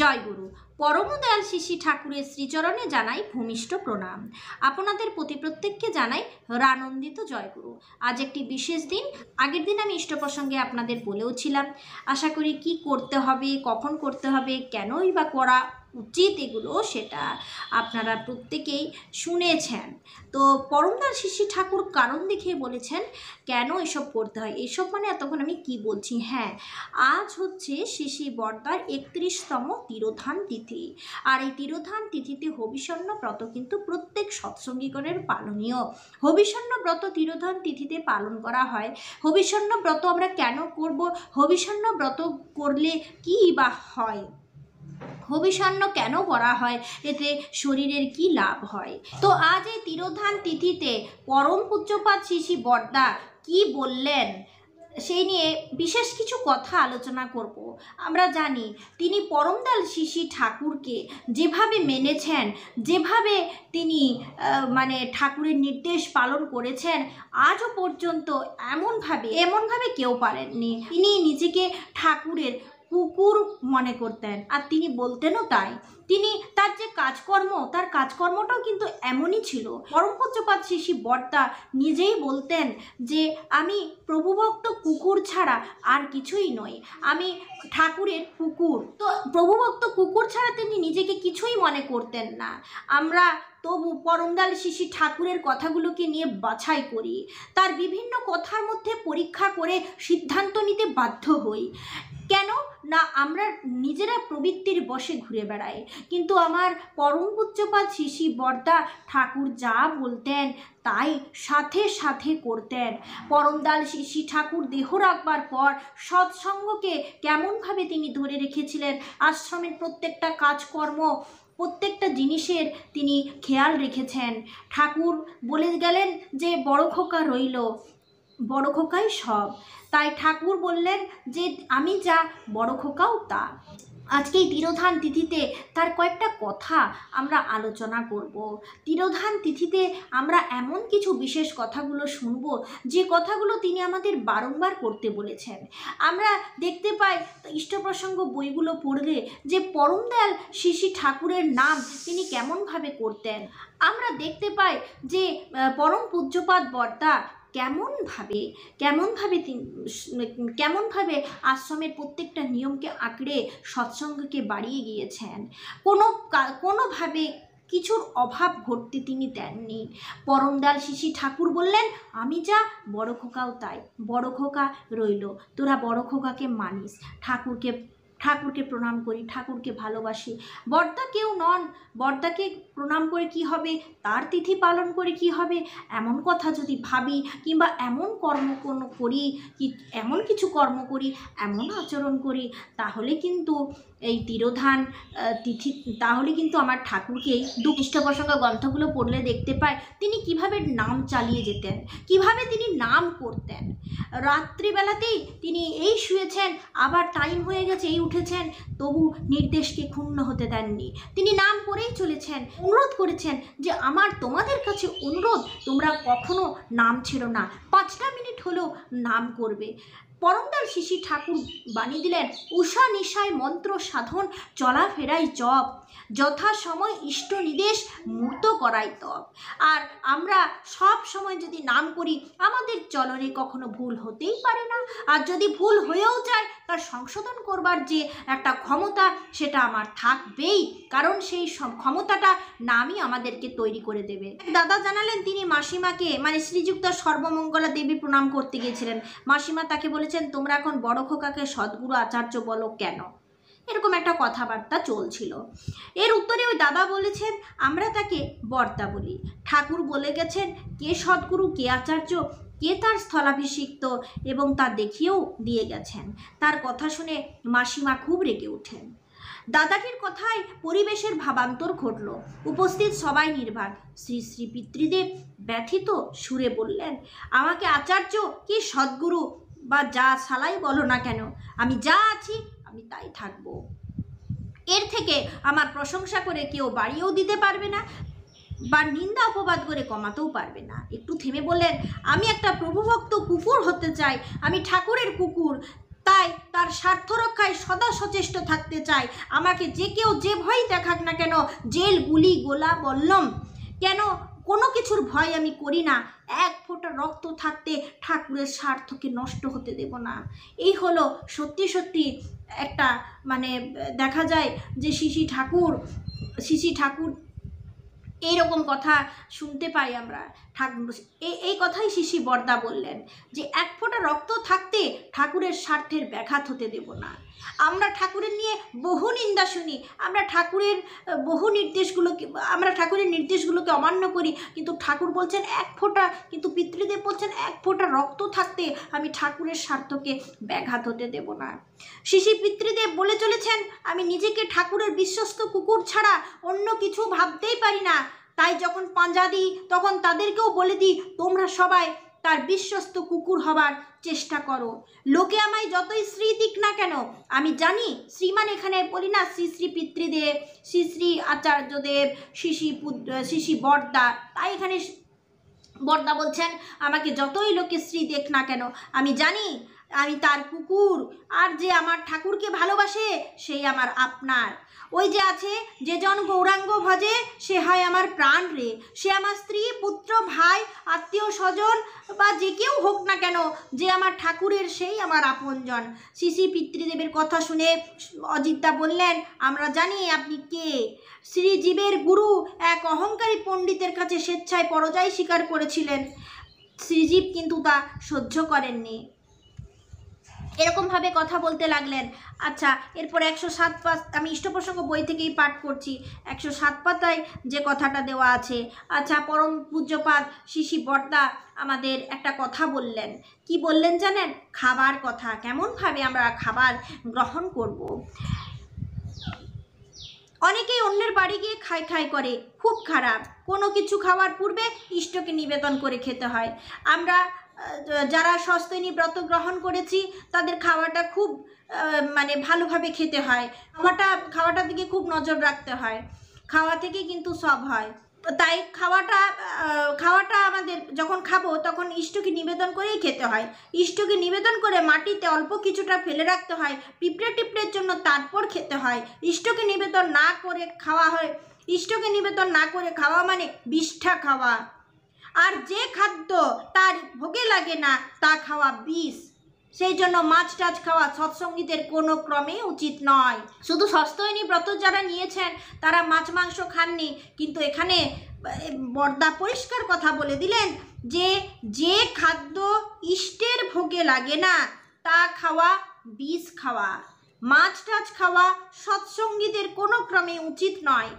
জয়গুরু পরমদয়াল শিশি ঠাকুরের শ্রীচরণে জানাই ভূমিষ্ঠ প্রণাম আপনাদের প্রতি প্রত্যেককে জানাই রানন্দিত জয়গুরু আজ একটি বিশেষ দিন আগের দিন আমি ইষ্ট প্রসঙ্গে আপনাদের বলেও ছিলাম আশা করি কি করতে হবে কখন করতে হবে কেনই বা করা উচিত এগুলো সেটা আপনারা প্রত্যেকেই শুনেছেন তো পরমদার শিশি ঠাকুর কারণ দেখে বলেছেন কেন এসব করতে হয় এসব মানে এতক্ষণ আমি কি বলছি হ্যাঁ আজ হচ্ছে শিশি বর্দার একত্রিশতম তিরোধান তিথি আর এই তিরোধান তিথিতে হবিষণ্য ব্রত কিন্তু প্রত্যেক সৎসঙ্গীকরের পালনীয় হবিষণ্য ব্রত তিরোধান তিথিতে পালন করা হয় হবিষণ্য ব্রত আমরা কেন করব হবিষণ্য ব্রত করলে কী বা হয় হবিষণ্ণ কেন পড়া হয় এতে শরীরের কি লাভ হয় তো আজ এই তিরোধান তিথিতে পরম পূজ্যপাত শিশি বর্দা কি বললেন সেই নিয়ে বিশেষ কিছু কথা আলোচনা করব আমরা জানি তিনি পরমদাল শিশি ঠাকুরকে যেভাবে মেনেছেন যেভাবে তিনি মানে ঠাকুরের নির্দেশ পালন করেছেন আজও পর্যন্ত এমনভাবে এমনভাবে কেউ পারেননি তিনি নিজেকে ঠাকুরের কুকুর মনে করতেন আর তিনি বলতেনও তাই তিনি তার যে কাজকর্ম তার কাজকর্মটাও কিন্তু এমনই ছিল পরমপত্রপাত শিশি বর্তা নিজেই বলতেন যে আমি প্রভুভক্ত কুকুর ছাড়া আর কিছুই নই আমি ঠাকুরের কুকুর তো প্রভুভক্ত কুকুর ছাড়া তিনি নিজেকে কিছুই মনে করতেন না আমরা তবু পরমদাল শিশি ঠাকুরের কথাগুলোকে নিয়ে বাছাই করি তার বিভিন্ন কথার মধ্যে পরীক্ষা করে সিদ্ধান্ত নিতে বাধ্য হই কেন না আমরা নিজেরা প্রবৃত্তির বসে ঘুরে বেড়াই কিন্তু আমার পরম পূজ্যপাত শিশি বর্দা ঠাকুর যা বলতেন তাই সাথে সাথে করতেন পরমদাল শিশি ঠাকুর দেহ রাখবার পর সৎসঙ্গকে কেমনভাবে তিনি ধরে রেখেছিলেন আশ্রমের প্রত্যেকটা কাজকর্ম প্রত্যেকটা জিনিসের তিনি খেয়াল রেখেছেন ঠাকুর বলে গেলেন যে বড় খোকা রইল বড় খোকাই সব তাই ঠাকুর বললেন যে আমি যা বড় খোকাও তা আজকে তিরোধান তিথিতে তার কয়েকটা কথা আমরা আলোচনা করব তিরোধান তিথিতে আমরা এমন কিছু বিশেষ কথাগুলো শুনব যে কথাগুলো তিনি আমাদের বারংবার করতে বলেছেন আমরা দেখতে পাই ইষ্টপ্রসঙ্গ বইগুলো পড়লে যে পরমদয়াল শিশি ঠাকুরের নাম তিনি কেমনভাবে করতেন আমরা দেখতে পাই যে পরম পূজ্যপাত বর্তা কেমনভাবে কেমনভাবে কেমনভাবে আশ্রমের প্রত্যেকটা নিয়মকে আঁকড়ে সৎসঙ্গকে বাড়িয়ে গিয়েছেন কোনো কোনোভাবে কিছুর অভাব ঘটতে তিনি দেননি পরমদাল শিশি ঠাকুর বললেন আমি যা বড় খোকাও তাই বড় খোকা রইল তোরা বড় খোকাকে মানিস ঠাকুরকে ঠাকুরকে প্রণাম করি ঠাকুরকে ভালোবাসি বর্দা কেউ নন বর্দাকে প্রণাম করে কি হবে তার তিথি পালন করে কি হবে এমন কথা যদি ভাবি কিংবা এমন কর্ম কোনো করি কি এমন কিছু কর্ম করি এমন আচরণ করি তাহলে কিন্তু এই তিরোধান তিথি তাহলে কিন্তু আমার ঠাকুরকে এই দু পৃষ্ঠপোষক গ্রন্থগুলো পড়লে দেখতে পায় তিনি কিভাবে নাম চালিয়ে যেতেন কিভাবে তিনি নাম করতেন রাত্রিবেলাতেই তিনি এই শুয়েছেন আবার টাইম হয়ে গেছে এই উঠেছেন তবু নির্দেশকে ক্ষুণ্ণ হতে দেননি তিনি নাম করেই চলেছেন অনুরোধ করেছেন যে আমার তোমাদের কাছে অনুরোধ তোমরা কখনো নাম ছিল না পাঁচটা মিনিট হলেও নাম করবে পরমদার শিশি ঠাকুর বানিয়ে দিলেন উষা নিশায় মন্ত্র সাধন চলাফেরাই জপ সময় ইষ্ট নিদেশ মূর্ত করাই তব আর আমরা সব সময় যদি নাম করি আমাদের চলনে কখনো ভুল হতেই পারে না আর যদি ভুল হয়েও যায় তার সংশোধন করবার যে একটা ক্ষমতা সেটা আমার থাকবেই কারণ সেই সব ক্ষমতাটা নামই আমাদেরকে তৈরি করে দেবে দাদা জানালেন তিনি মাসিমাকে মানে শ্রীযুক্ত সর্বমঙ্গলা দেবী প্রণাম করতে গিয়েছিলেন মাসিমা তাকে বলেছেন তোমরা এখন বড় খোকাকে সদ্গুরু আচার্য বলো কেন এরকম একটা কথাবার্তা চলছিল এর উত্তরে ওই দাদা বলেছেন আমরা তাকে বর্তা বলি ঠাকুর বলে গেছেন কে সদ্গুরু কে আচার্য কে তার স্থলাভিষিক্ত এবং তা দেখিয়েও দিয়ে গেছেন তার কথা শুনে মাসিমা খুব রেগে ওঠেন দাদাটির কথায় পরিবেশের ভাবান্তর ঘটল উপস্থিত সবাই নির্বাক শ্রী শ্রী পিতৃদেব ব্যথিত সুরে বললেন আমাকে আচার্য কি সদ্গুরু বা যা সালাই বলো না কেন আমি যা আছি আমি তাই থাকবো এর থেকে আমার প্রশংসা করে কেউ বাড়িয়েও দিতে পারবে না বা নিন্দা অপবাদ করে কমাতেও পারবে না একটু থেমে বললেন আমি একটা প্রভুভক্ত কুকুর হতে চাই আমি ঠাকুরের কুকুর তাই তার স্বার্থ রক্ষায় সদা সচেষ্ট থাকতে চাই আমাকে যে কেউ যে ভয় দেখাক না কেন জেল গুলি গোলা বললম কেন কোনো কিছুর ভয় আমি করি না এক ফোঁটা রক্ত থাকতে ঠাকুরের স্বার্থকে নষ্ট হতে দেব না এই হলো সত্যি সত্যি একটা মানে দেখা যায় যে শিশি ঠাকুর শিশি ঠাকুর এই রকম কথা শুনতে পাই আমরা এই এই কথাই শিশি বর্দা বললেন যে এক ফোঁটা রক্ত থাকতে ঠাকুরের স্বার্থের ব্যাঘাত হতে দেব না আমরা ঠাকুরের নিয়ে বহু নিন্দা শুনি আমরা ঠাকুরের বহু নির্দেশগুলোকে আমরা ঠাকুরের নির্দেশগুলোকে অমান্য করি কিন্তু ঠাকুর বলছেন এক ফোঁটা কিন্তু পিতৃদেব বলছেন এক ফোঁটা রক্ত থাকতে আমি ঠাকুরের স্বার্থকে ব্যাঘাত হতে দেব না শিশি পিতৃদেব বলে চলেছেন আমি নিজেকে ঠাকুরের বিশ্বস্ত কুকুর ছাড়া অন্য কিছু ভাবতেই পারি না তাই যখন পাঞ্জা দিই তখন তাদেরকেও বলে দিই তোমরা সবাই তার বিশ্বস্ত কুকুর হবার চেষ্টা করো লোকে আমায় যতই শ্রী দিক না কেন আমি জানি শ্রীমান এখানে বলি না শ্রী শ্রী পিতৃদেব শ্রী শ্রী আচার্যদেব শিশি শিশি বর্দা তাই এখানে বর্দা বলছেন আমাকে যতই লোকে শ্রী দেখ না কেন আমি জানি আমি তার কুকুর আর যে আমার ঠাকুরকে ভালোবাসে সেই আমার আপনার ওই যে আছে যে জন গৌরাঙ্গ ভজে সে হয় আমার প্রাণ রে সে আমার স্ত্রী পুত্র ভাই আত্মীয় স্বজন বা যে কেউ হোক না কেন যে আমার ঠাকুরের সেই আমার আপনজন শ্রী পিতৃদেবের কথা শুনে অজিতদা বললেন আমরা জানি আপনি কে শ্রীজীবের গুরু এক অহংকারী পণ্ডিতের কাছে স্বেচ্ছায় পরজাই স্বীকার করেছিলেন শ্রীজীব কিন্তু তা সহ্য করেননি এরকমভাবে কথা বলতে লাগলেন আচ্ছা এরপর একশো সাত পাত আমি ইষ্টপ্রসঙ্গ বই থেকেই পাঠ করছি একশো সাত পাতায় যে কথাটা দেওয়া আছে আচ্ছা পরম পূজ্যপাত শিশি বর্দা আমাদের একটা কথা বললেন কি বললেন জানেন খাবার কথা কেমনভাবে আমরা খাবার গ্রহণ করব। অনেকেই অন্যের বাড়ি গিয়ে খাই খাই করে খুব খারাপ কোনো কিছু খাওয়ার পূর্বে ইষ্টকে নিবেদন করে খেতে হয় আমরা যারা সস্তিনী ব্রত গ্রহণ করেছি তাদের খাওয়াটা খুব মানে ভালোভাবে খেতে হয় খাওয়াটা খাওয়াটার দিকে খুব নজর রাখতে হয় খাওয়া থেকে কিন্তু সব হয় তাই খাওয়াটা খাওয়াটা আমাদের যখন খাবো তখন ইষ্টকে নিবেদন করেই খেতে হয় ইষ্টকে নিবেদন করে মাটিতে অল্প কিছুটা ফেলে রাখতে হয় পিঁপড়ে টিপড়ের জন্য তারপর খেতে হয় ইষ্টকে নিবেদন না করে খাওয়া হয় ইষ্টকে নিবেদন না করে খাওয়া মানে বিষ্ঠা খাওয়া আর যে খাদ্য তার ভোগে লাগে না তা খাওয়া বিষ সেই জন্য মাছ টাছ খাওয়া সৎসঙ্গীদের কোনো ক্রমেই উচিত নয় শুধু সস্তায়নী ব্রত যারা নিয়েছেন তারা মাছ মাংস খাননি কিন্তু এখানে বর্দা পরিষ্কার কথা বলে দিলেন যে যে খাদ্য ইষ্টের ভোগে লাগে না তা খাওয়া বিষ খাওয়া মাছ টাছ খাওয়া সৎসঙ্গীদের কোনো ক্রমে উচিত নয়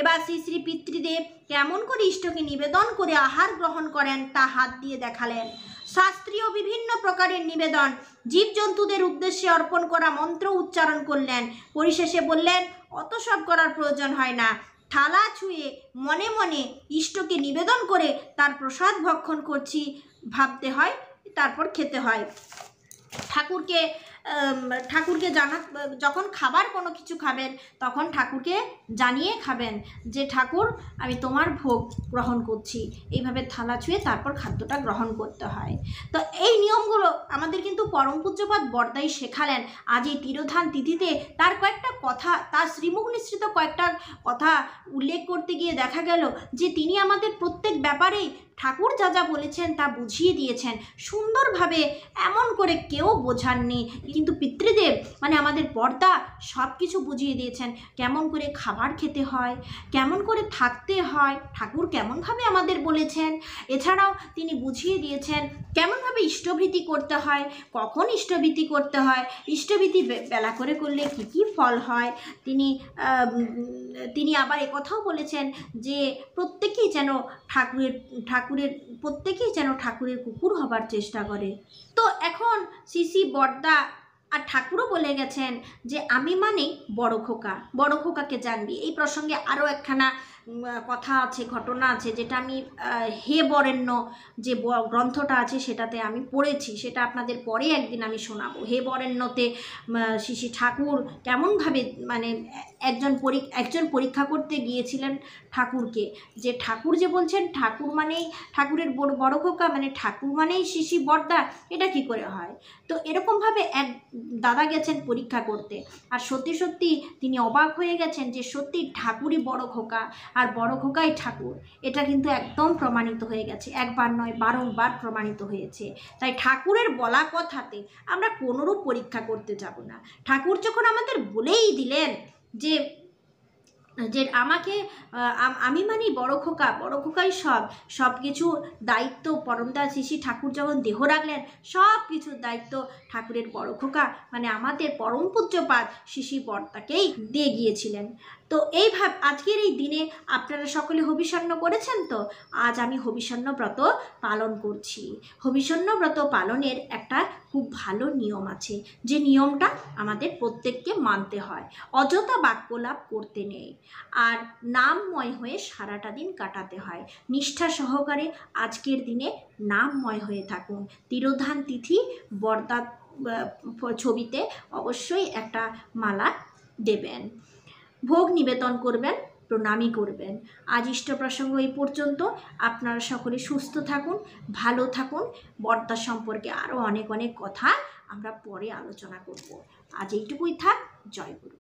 এবার শ্রী শ্রী পিতৃদেব কেমন করে ইষ্টকে নিবেদন করে আহার গ্রহণ করেন তা হাত দিয়ে দেখালেন শাস্ত্রীয় বিভিন্ন প্রকারের নিবেদন জীবজন্তুদের উদ্দেশ্যে অর্পণ করা মন্ত্র উচ্চারণ করলেন পরিশেষে বললেন অত সব করার প্রয়োজন হয় না থালা ছুঁয়ে মনে মনে ইষ্টকে নিবেদন করে তার প্রসাদ ভক্ষণ করছি ভাবতে হয় তারপর খেতে হয় ঠাকুরকে ঠাকুরকে জানা যখন খাবার কোনো কিছু খাবেন তখন ঠাকুরকে জানিয়ে খাবেন যে ঠাকুর আমি তোমার ভোগ গ্রহণ করছি এইভাবে থালা ছুঁয়ে তারপর খাদ্যটা গ্রহণ করতে হয় তো এই নিয়মগুলো আমাদের কিন্তু পরম পূজ্যপাত বর্দাই শেখালেন আজ এই তিরোধান তিথিতে তার কয়েকটা কথা তার শ্রীমুখ নিঃসৃত কয়েকটা কথা উল্লেখ করতে গিয়ে দেখা গেল যে তিনি আমাদের প্রত্যেক ব্যাপারেই ঠাকুর যা যা বলেছেন তা বুঝিয়ে দিয়েছেন সুন্দরভাবে এমন করে কেউ বোঝাননি কিন্তু পিতৃদেব মানে আমাদের পর্দা সব কিছু বুঝিয়ে দিয়েছেন কেমন করে খাবার খেতে হয় কেমন করে থাকতে হয় ঠাকুর কেমনভাবে আমাদের বলেছেন এছাড়াও তিনি বুঝিয়ে দিয়েছেন কেমনভাবে ইষ্টভৃতি করতে হয় কখন ইষ্টভীতি করতে হয় ইষ্টভীতি বেলা করে করলে কী কী ফল হয় তিনি তিনি আবার একথাও বলেছেন যে প্রত্যেকেই যেন ঠাকুরের ঠাকুর ঠাকুরের প্রত্যেকেই যেন ঠাকুরের কুকুর হবার চেষ্টা করে তো এখন শিশি বর্দা আর ঠাকুরও বলে গেছেন যে আমি মানে বড় খোকা বড় খোকাকে জানবি এই প্রসঙ্গে আরও একখানা কথা আছে ঘটনা আছে যেটা আমি হে বরেণ্য যে গ্রন্থটা আছে সেটাতে আমি পড়েছি সেটা আপনাদের পরে একদিন আমি শোনাবো হে বরেণ্যতে শিশি ঠাকুর কেমনভাবে মানে একজন পরী একজন পরীক্ষা করতে গিয়েছিলেন ঠাকুরকে যে ঠাকুর যে বলছেন ঠাকুর মানেই ঠাকুরের বড় বড় খোকা মানে ঠাকুর মানেই শিশি বর্দা এটা কি করে হয় তো এরকমভাবে এক দাদা গেছেন পরীক্ষা করতে আর সত্যি সত্যি তিনি অবাক হয়ে গেছেন যে সত্যি ঠাকুরই বড় খোকা আর বড় খোকাই ঠাকুর এটা কিন্তু একদম প্রমাণিত হয়ে গেছে একবার নয় বারংবার প্রমাণিত হয়েছে তাই ঠাকুরের বলা কথাতে আমরা কোনোরূপ পরীক্ষা করতে যাব না ঠাকুর যখন আমাদের বলেই দিলেন যে যে আমাকে আমি মানি বড় খোকা বড় খোকাই সব সব কিছু দায়িত্ব পরমদা শিশি ঠাকুর যখন দেহ রাখলেন সব কিছুর দায়িত্ব ঠাকুরের বড় খোকা মানে আমাদের পরম পূজ্যপাত শিশি বর্তাকেই দিয়ে গিয়েছিলেন তো এইভাবে আজকের এই দিনে আপনারা সকলে হবিষণ্য করেছেন তো আজ আমি হবিষণ্য ব্রত পালন করছি হবিষণ্য ব্রত পালনের একটা খুব ভালো নিয়ম আছে যে নিয়মটা আমাদের প্রত্যেককে মানতে হয় অযথা বাক্যলাপ করতে নেই আর নামময় হয়ে সারাটা দিন কাটাতে হয় নিষ্ঠা সহকারে আজকের দিনে নামময় হয়ে থাকুন তিরোধান তিথি বরদাত ছবিতে অবশ্যই একটা মালা দেবেন ভোগ নিবেদন করবেন প্রণামী করবেন আজ ইষ্ট প্রসঙ্গ এই পর্যন্ত আপনারা সকলে সুস্থ থাকুন ভালো থাকুন বর্তা সম্পর্কে আরও অনেক অনেক কথা আমরা পরে আলোচনা করব আজ এইটুকুই থাক জয় গুরু